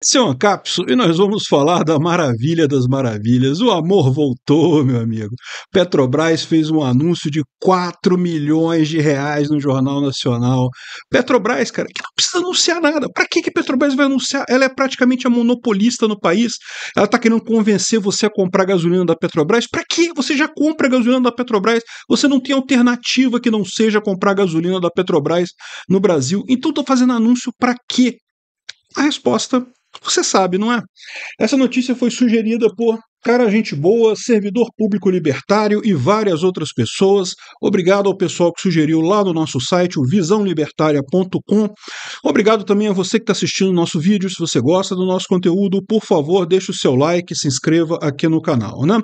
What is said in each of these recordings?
Esse é um Capso e nós vamos falar da maravilha das maravilhas. O amor voltou, meu amigo. Petrobras fez um anúncio de 4 milhões de reais no Jornal Nacional. Petrobras, cara, que não precisa anunciar nada. Para que, que Petrobras vai anunciar? Ela é praticamente a monopolista no país. Ela está querendo convencer você a comprar gasolina da Petrobras. Para que? Você já compra gasolina da Petrobras. Você não tem alternativa que não seja comprar gasolina da Petrobras no Brasil. Então, estou fazendo anúncio para quê? A resposta você sabe, não é? Essa notícia foi sugerida por Cara, gente boa, servidor público libertário e várias outras pessoas, obrigado ao pessoal que sugeriu lá no nosso site, o visãolibertaria.com. Obrigado também a você que está assistindo o nosso vídeo. Se você gosta do nosso conteúdo, por favor, deixe o seu like, se inscreva aqui no canal, né?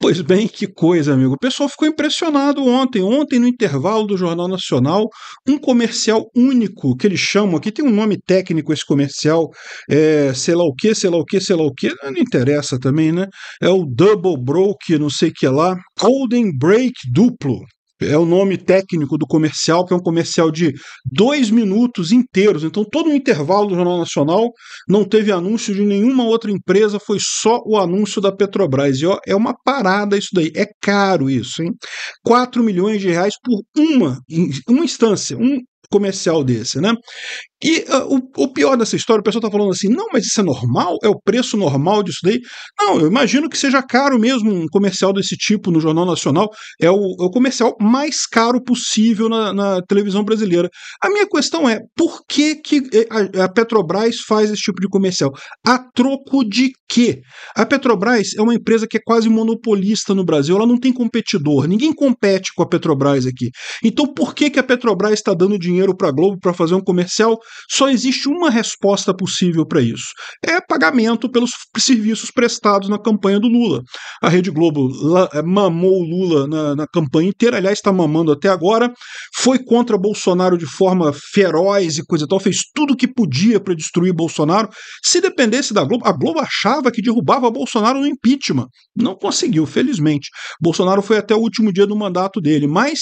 Pois bem, que coisa, amigo. O pessoal ficou impressionado ontem. Ontem, no intervalo do Jornal Nacional, um comercial único que eles chamam aqui, tem um nome técnico esse comercial, é, sei lá o que, sei lá o que, sei lá o que, não interessa também, né? é o double broke, não sei que lá, golden break duplo. É o nome técnico do comercial, que é um comercial de dois minutos inteiros. Então, todo o intervalo do Jornal Nacional não teve anúncio de nenhuma outra empresa, foi só o anúncio da Petrobras. E ó, é uma parada isso daí. É caro isso, hein? 4 milhões de reais por uma, uma instância, um comercial desse, né? E uh, o, o, pior dessa história, o pessoal está falando assim: não, mas isso é normal? É o preço normal disso daí? Não, eu imagino que seja caro mesmo um comercial desse tipo no Jornal Nacional. É o, é o comercial mais caro possível na, na, televisão brasileira. A minha questão é: por que, que eh, a, a Petrobras faz esse tipo de comercial? A troco de quê? A Petrobras é uma empresa que é quase monopolista no Brasil, ela não tem competidor, ninguém compete com a Petrobras aqui. Então por que, que a Petrobras está dando dinheiro para a Globo para fazer um comercial só existe uma resposta possível para isso: é pagamento pelos serviços prestados na campanha do Lula. A Rede Globo eh, mamou o Lula na, na campanha inteira, aliás, está mamando até agora, foi contra Bolsonaro de forma feroz e coisa e tal, fez tudo que podia para destruir Bolsonaro. Se dependesse da Globo, a Globo achava que derrubava Bolsonaro no impeachment. Não conseguiu, felizmente. Bolsonaro foi até o último dia do mandato dele, mas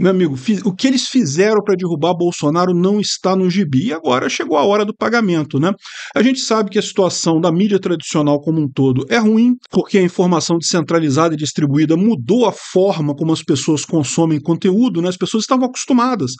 meu amigo, o que eles fizeram para derrubar Bolsonaro não está no gibi. E agora chegou a hora do pagamento, né? A gente sabe que a situação da mídia tradicional como um todo é ruim, porque a informação descentralizada e distribuída mudou a forma como as pessoas consomem conteúdo, né? As pessoas estavam acostumadas.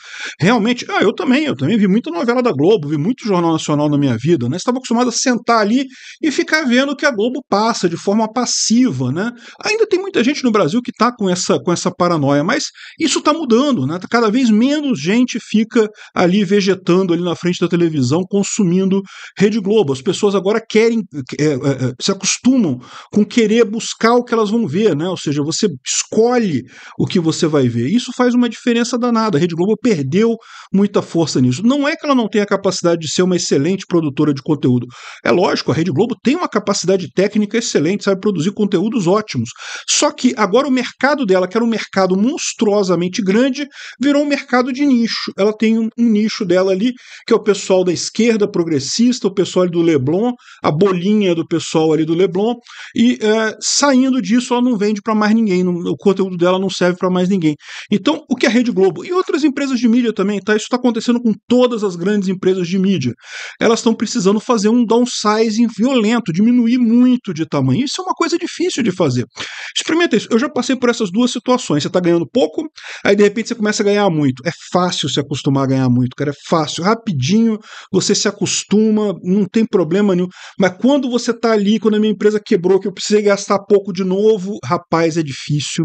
Realmente, ah, eu também, eu também vi muita novela da Globo, vi muito Jornal Nacional na minha vida, né? Estava acostumado a sentar ali e ficar vendo que a Globo passa de forma passiva, né? Ainda tem muita gente no Brasil que está com essa, com essa paranoia, mas isso está mudando mudando, né? Cada vez menos gente fica ali vegetando ali na frente da televisão consumindo Rede Globo. As pessoas agora querem é, é, é, se acostumam com querer buscar o que elas vão ver, né? Ou seja, você escolhe o que você vai ver. Isso faz uma diferença danada. A Rede Globo perdeu muita força nisso. Não é que ela não tenha a capacidade de ser uma excelente produtora de conteúdo. É lógico, a Rede Globo tem uma capacidade técnica excelente, sabe produzir conteúdos ótimos. Só que agora o mercado dela, que era um mercado monstruosamente grande, virou um mercado de nicho. Ela tem um, um nicho dela ali, que é o pessoal da esquerda progressista, o pessoal ali do Leblon, a bolinha do pessoal ali do Leblon, e é, saindo disso ela não vende para mais ninguém, não, o conteúdo dela não serve para mais ninguém. Então, o que é a Rede Globo e outras empresas de mídia também, tá? Isso está acontecendo com todas as grandes empresas de mídia. Elas estão precisando fazer um downsizing violento, diminuir muito de tamanho. Isso é uma coisa difícil de fazer. Experimenta isso. Eu já passei por essas duas situações. Você está ganhando pouco, aí de repente você começa a ganhar muito. É fácil se acostumar a ganhar muito, cara. É fácil. Rapidinho você se acostuma, não tem problema nenhum. Mas quando você tá ali, quando a minha empresa quebrou, que eu precisei gastar pouco de novo, rapaz, é difícil.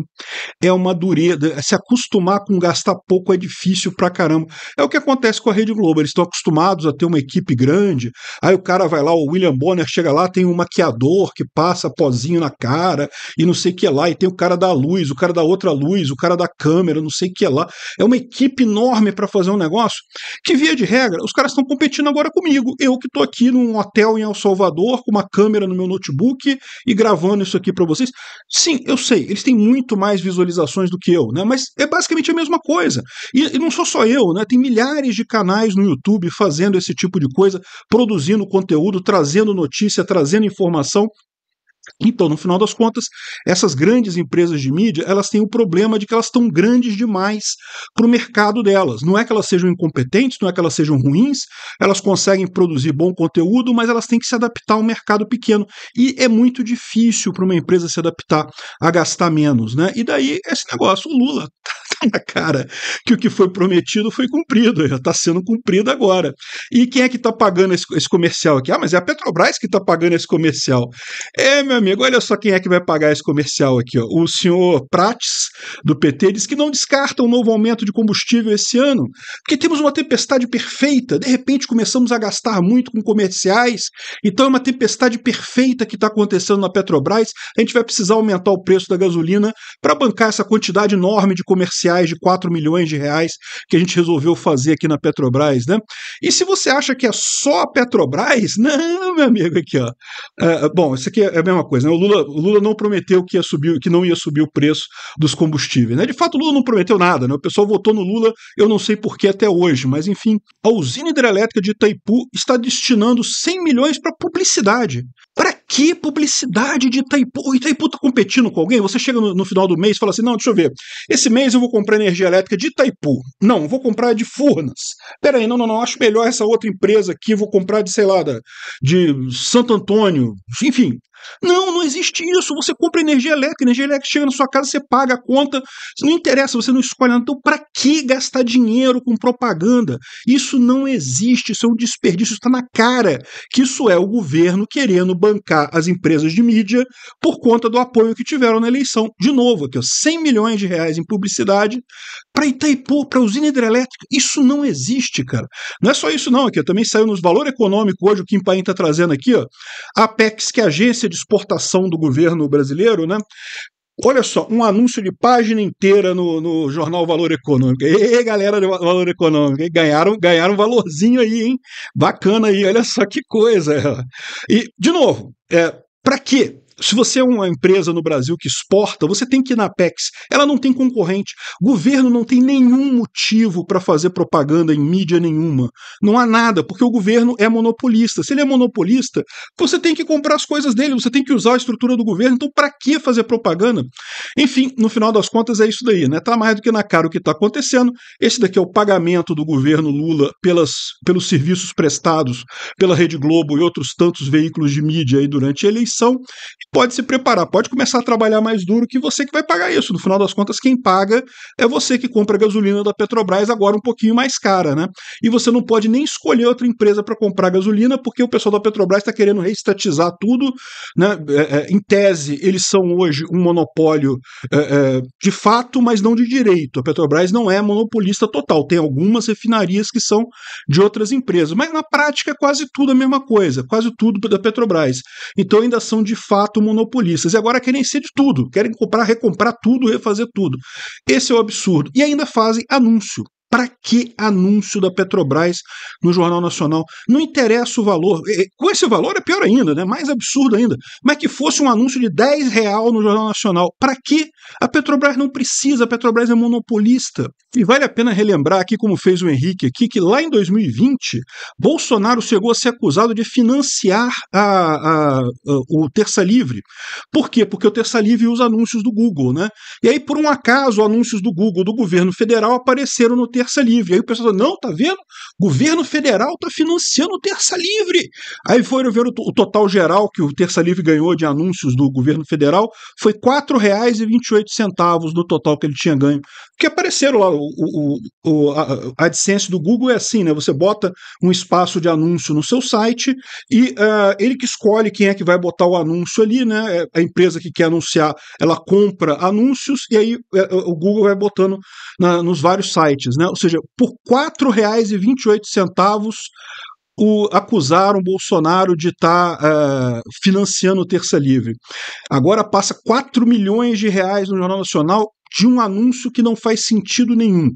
É uma dureza. Se acostumar com gastar pouco é difícil pra caramba. É o que acontece com a Rede Globo. Eles estão acostumados a ter uma equipe grande. Aí o cara vai lá, o William Bonner chega lá, tem um maquiador que passa pozinho na cara e não sei o que lá. E tem o cara da luz, o cara da outra luz, o cara da câmera, não sei sei que lá. É uma equipe enorme para fazer um negócio que, via de regra, os caras estão competindo agora comigo. Eu que estou aqui num hotel em El Salvador com uma câmera no meu notebook e gravando isso aqui para vocês. Sim, eu sei, eles têm muito mais visualizações do que eu, né? Mas é basicamente a mesma coisa. E, e não sou só eu, né? Tem milhares de canais no YouTube fazendo esse tipo de coisa, produzindo conteúdo, trazendo notícia, trazendo informação então, no final das contas, essas grandes empresas de mídia, elas têm o problema de que elas estão grandes demais para o mercado delas. Não é que elas sejam incompetentes, não é que elas sejam ruins, elas conseguem produzir bom conteúdo, mas elas têm que se adaptar ao mercado pequeno. E é muito difícil para uma empresa se adaptar a gastar menos, né? E daí esse negócio, o Lula na cara que o que foi prometido foi cumprido, já está sendo cumprido agora. E quem é que está pagando esse, esse, comercial aqui? Ah, mas é a Petrobras que está pagando esse comercial. É, meu amigo, olha só quem é que vai pagar esse comercial aqui. Ó. O senhor Prates, do PT, diz que não descarta um novo aumento de combustível esse ano, porque temos uma tempestade perfeita. De repente começamos a gastar muito com comerciais, então é uma tempestade perfeita que está acontecendo na Petrobras. A gente vai precisar aumentar o preço da gasolina para bancar essa quantidade enorme de comerciais de 4 milhões de reais que a gente resolveu fazer aqui na Petrobras, né? E se você acha que é só a Petrobras, não, meu amigo, aqui, ó. É, bom, isso aqui é a mesma coisa, né? O Lula, o Lula não prometeu que ia subir, que não ia subir o preço dos combustíveis, né? De fato, o Lula não prometeu nada, né? O pessoal votou no Lula, eu não sei por que até hoje, mas enfim, a usina hidrelétrica de Itaipu está destinando 100 milhões para publicidade. Pra que publicidade de Itaipu? O Itaipu tá competindo com alguém? Você chega no, no, final do mês e fala assim: não, deixa eu ver. Esse mês eu vou comprar energia elétrica de Itaipu. Não, vou comprar de Furnas. aí, não, não, não. Acho melhor essa outra empresa aqui. Vou comprar de, sei lá, da, de Santo Antônio. Enfim. Não, não existe isso. Você compra energia elétrica, energia elétrica chega na sua casa, você paga a conta. Não interessa, você não escolhe nada. Então, para que gastar dinheiro com propaganda? Isso não existe, isso é um desperdício, está na cara que isso é o governo querendo bancar as empresas de mídia por conta do apoio que tiveram na eleição. De novo, aqui, ó, 100 milhões de reais em publicidade para Itaipu, para usina hidrelétrica. Isso não existe, cara. Não é só isso, não. Aqui, ó, também saiu nos Valor Econômico hoje, o Kim Paim está trazendo aqui, ó, a Apex, que é a agência de de exportação do governo brasileiro, né? Olha só, um anúncio de página inteira no, no jornal Valor Econômico. E galera do Valor Econômico, e, ganharam, ganharam um valorzinho aí, hein? Bacana aí, olha só que coisa. E, de novo, é, para quê? se você é uma empresa no Brasil que exporta, você tem que ir na PEX. Ela não tem concorrente. Governo não tem nenhum motivo para fazer propaganda em mídia nenhuma. Não há nada, porque o governo é monopolista. Se ele é monopolista, você tem que comprar as coisas dele, você tem que usar a estrutura do governo. Então, para que fazer propaganda? Enfim, no final das contas é isso daí, né? Tá mais do que na cara o que está acontecendo. Esse daqui é o pagamento do governo Lula pelas, pelos serviços prestados pela Rede Globo e outros tantos veículos de mídia aí durante a eleição pode se preparar, pode começar a trabalhar mais duro que você que vai pagar isso. No final das contas, quem paga é você que compra a gasolina da Petrobras agora um pouquinho mais cara, né? E você não pode nem escolher outra empresa para comprar gasolina, porque o pessoal da Petrobras está querendo reestatizar tudo, né? É, é, em tese, eles são hoje um monopólio é, é, de fato, mas não de direito. A Petrobras não é monopolista total, tem algumas refinarias que são de outras empresas, mas na prática é quase tudo a mesma coisa, quase tudo da Petrobras. Então ainda são de fato fato monopolistas e agora querem ser de tudo, querem comprar, recomprar tudo, refazer tudo. Esse é o absurdo. E ainda fazem anúncio. Para que anúncio da Petrobras no Jornal Nacional? Não interessa o valor. Com esse valor é pior ainda, né? mais absurdo ainda. Mas que fosse um anúncio de 10 real no Jornal Nacional. Para que? A Petrobras não precisa, a Petrobras é monopolista. E vale a pena relembrar aqui, como fez o Henrique aqui, que lá em 2020, Bolsonaro chegou a ser acusado de financiar a, a, a, o Terça Livre. Por quê? Porque o Terça Livre usa anúncios do Google, né? E aí, por um acaso, anúncios do Google do governo federal apareceram no Terça Terça Livre. Aí o pessoal falou, não, tá vendo? Governo federal tá financiando o Terça Livre. Aí foram ver o, o total geral que o Terça Livre ganhou de anúncios do governo federal, foi R$ 4,28 no total que ele tinha ganho que apareceram lá. O, o, o, a AdSense do Google é assim, né? Você bota um espaço de anúncio no seu site e uh, ele que escolhe quem é que vai botar o anúncio ali, né? É, a empresa que quer anunciar, ela compra anúncios e aí eh, eh, o Google vai botando na, nos vários sites, né? Ou seja, por R$ 4,28 o, acusaram Bolsonaro de estar tá, uh, financiando o Terça Livre. Agora passa 4 milhões de reais no Jornal Nacional de um anúncio que não faz sentido nenhum.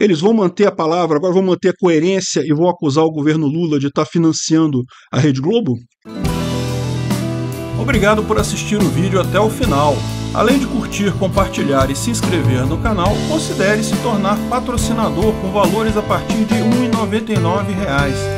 Eles vão manter a palavra, agora vão manter a coerência e vão acusar o governo Lula de estar tá financiando a Rede Globo? Obrigado por assistir o vídeo até o final. Além de curtir, compartilhar e se inscrever no canal, considere se tornar patrocinador com valores a partir de R$ 1,99